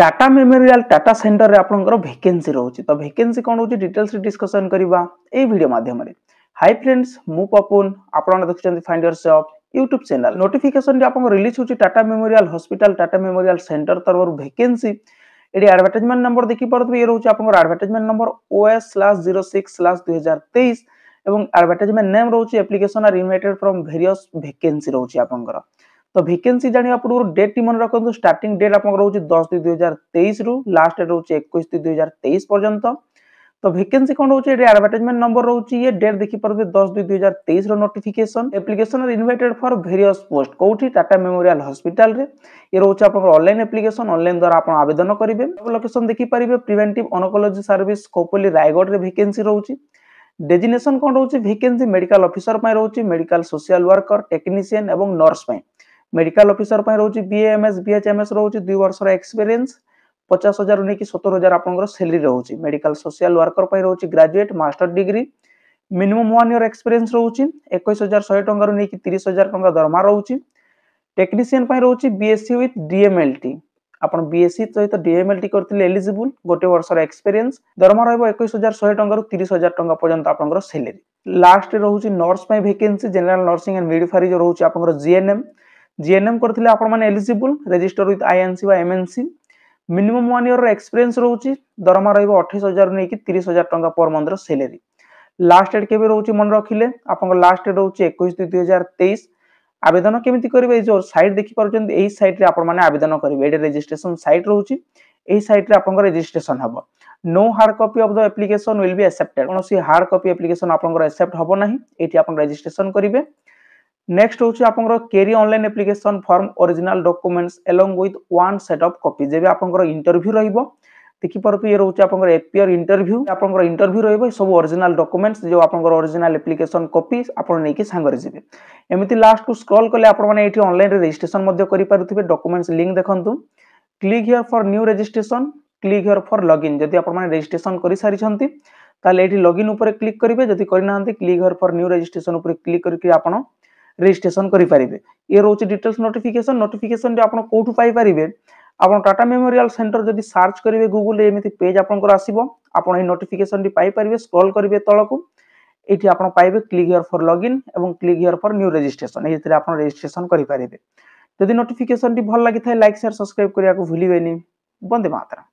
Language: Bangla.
टाटा मेमोरियल टाटा सेन्टर रे आपणकर रोचे तो भैकेन्सी कौन रोचे डिटेल्स डिस्कसन करवा ए वीडियो माध्यम फ्रेंड्स मु पपुन आपण देखुचंती find yourself YouTube channel notification आप रिलीज होची Tata memorial hospital Tata memorial centre तरफ भैकेन्सी एडी एडवर्टाइजमेंट नंबर देखि परतु ये रोचे आपण एडवर्टाइजमेंट नंबर OS/06/2023 এবং এডভার্টাইজমেন্ট नेम রয়েছে application are invited from various vacancy রয়েছে আপনার ତ ଭେକେନ୍ସି ଜାଣିବା ପୂର୍ବରୁ ଡେଟ୍ ଟି ମନେ ରଖନ୍ତୁ ଷ୍ଟାର୍ଟିଂ ଡେଟ୍ ଆପଣଙ୍କର ରହୁଛି ଦଶ ଦୁଇ ଦୁଇ ହଜାର ତେଇଶରୁ ଲାଷ୍ଟ ଡେଟ୍ ରହୁଛି ଏକୋଇଶ ଦୁଇ ଦୁଇ ହଜାର ତେଇଶ ପର୍ଯ୍ୟନ୍ତ ତ ଭେକେନ୍ସି କ'ଣ ରହୁଛି ଏଠି ଆଡଭାର୍ଟାଇଜମେଣ୍ଟ ନମ୍ବର ରହୁଛି ଇଏ ଡେଟ୍ ଦେଖିପାରୁଥିବେ ଦଶ ଦୁଇ ଦୁଇ ହଜାର ତେଇଶର notification application invited for various post କୋଉଠି ଟାଟା ମେମୋରିଆଲ ହସ୍ପିଟାଲରେ ଇଏ ରହୁଛି ଆପଣଙ୍କର ଅନଲାଇନ୍ ଆପ୍ଲିକେସନ ଅନଲାଇନ୍ ଦ୍ୱାରା ଆପଣ ଆବେଦନ କରିବେ ଲୋକେସନ ଦେଖିପାରିବେ ପ୍ରିଭେଣ୍ଟିଭ ଅନକୋଲୋଜି ସର୍ଭିସ କୋପଲି ରାୟଗଡ଼ରେ ଭେକେନ୍ସି ରହୁଛି ଡେଜିନେସନ କ'ଣ ରହୁଛି ଭେକେନ୍ସି ମେଡିକାଲ ଅଫିସର ପାଇଁ ରହୁଛି ମେଡିକାଲ ସୋସିଆଲ ୱାର୍କର ଟେକ୍ନିସିଆନ ଏବଂ ନର୍ସ ପାଇଁ ମେଡିକାଲ ଅଫିସର ପାଇଁ ରହୁଛି ବିଏଏମଏସ୍ ବିଏଚଏମଏସ୍ ରହୁଛି ଦୁଇ ବର୍ଷର ଏକ୍ସପେରିଏନ୍ସ ପଚାଶ ହଜାରରୁ ନେଇକି ସତର ହଜାର ଆପଣଙ୍କର ସେଲେରୀ ରହୁଛି ମେଡିକାଲ ସୋସିଆଲ ୱାର୍କର ପାଇଁ ରହୁଛି graduate master degree minimum one year experience ରହୁଛି ଏକୋଇଶ ହଜାର ଶହେ ଟଙ୍କାରୁ ନେଇକି ତିରିଶ ହଜାର ଟଙ୍କା ଦରମା ରହୁଛି ଟେକ୍ନିସିଆନ ପାଇଁ ରହୁଛି ବିଏସସି ୱିଥ୍ ଡିଏମଏଲଟି ଆପଣ ବିଏସସି ସହିତ ଡିଏମଏଲଟି କରିଥିଲେ ଏଲିଜିବୁଲ ଗୋଟେ ବର୍ଷର ଏକ୍ସପେରିଏନ୍ସ ଦରମା ରହିବ ଏକୋଇଶ ହଜାର ଶହେ ଟଙ୍କାରୁ ତିରିଶ ହଜାର ଟଙ୍କା ପର୍ଯ୍ୟନ୍ତ ଆପଣଙ୍କର ସେଲେରୀ ଲାଷ୍ଟରେ ରହୁଛି ନର୍ସ ପାଇଁ vacancy general nursing and midwifery ଯେଉଁ ରହୁଛି ଆପଣଙ୍କର ଜିଏନ୍ଏମ୍ জিএনএম করলে আপনার এলিজিবল রেজিষ্টর উইথ আইএনসি বা MNC minimum one year experience রয়েছে দরমা রহব অঠাইশ হাজার নেই তিরিশ হাজার টঙ্কা পর মন্থর স্যালেরি লাস্ট ডেট কেবে রয়েছে মনে রাখলে আপনার লাস্ট ডেট রয়েছে একুশ দুই দুই হাজার তেইশ আবেদন কেমিতি করবে এই যে সাইট দেখিপারছেন এই সাইট্রে আপনার আবেদন করবে এটা রেজিষ্ট্রেসন সাইট রয়েছে এই সাইট্রে আপনার রেজিষ্ট্রেসন হব no hard copy of the application will be accepted কোণী হার্ড কপি আপ্লিকেশন আপনার আক্সেপ্ট হব না এটি আপনার রেজিষ্ট্রেসন করবে নেক্সট হচ্ছে আপনার carry online application form original documents along with one set of copy যেবে আপনার ইন্টরভিউ রহব দেখিপারু ইয়ে রয়েছে আপনার এপিওর ইন্টরভিউ আপনার ইন্টরভিউ রহব সব অরিজিনাল ডকুমেন্টস যে আপনার অরিজিনাল আপ্লিকেসন কপি আপনার নিয়ে সাগরে যাবে এমনি লাস্ট কু স্ক্রল কলে আপনার এটি অনলাইন রেজিস্ট্রেসন করে পুবে ডকুমেন্টস লিঙ্ক দেখুন click here for new registration click here for log in যদি আপনার রেজিস্ট্রেসন করে সারি তাহলে এটি লগ ইন উপরে ক্লিক করবে যদি করে না click here for new registration উপরে ক্লিক করি আপনার ରେଜିଷ୍ଟ୍ରେସନ କରିପାରିବେ ଇଏ ରହୁଛି ଡିଟେଲ୍ସ ନୋଟିଫିକେସନ ନୋଟିଫିକେସନରେ ଆପଣ କେଉଁଠୁ ପାଇପାରିବେ ଆପଣ ଟାଟା ମେମୋରିଆଲ ସେଣ୍ଟର ଯଦି ସର୍ଚ୍ଚ କରିବେ ଗୁଗୁଲରେ ଏମିତି ପେଜ୍ ଆପଣଙ୍କର ଆସିବ ଆପଣ ଏହି ନୋଟିଫିକେସନଟି ପାଇପାରିବେ ସ୍କ୍ରଲ୍ କରିବେ ତଳକୁ ଏଠି ଆପଣ ପାଇବେ କ୍ଲିକ୍ ହିୟର ଫର୍ ଲଗ୍ଇନ୍ ଏବଂ click here for new registration ଏଥିରେ ଆପଣ ରେଜିଷ୍ଟ୍ରେସନ କରିପାରିବେ ଯଦି ନୋଟିଫିକେସନଟି ଭଲ ଲାଗିଥାଏ ଲାଇକ୍ ସେୟାର ସବସ୍କ୍ରାଇବ କରିବାକୁ ଭୁଲିବେନି ବନ୍ଦେ ମାତ୍ରା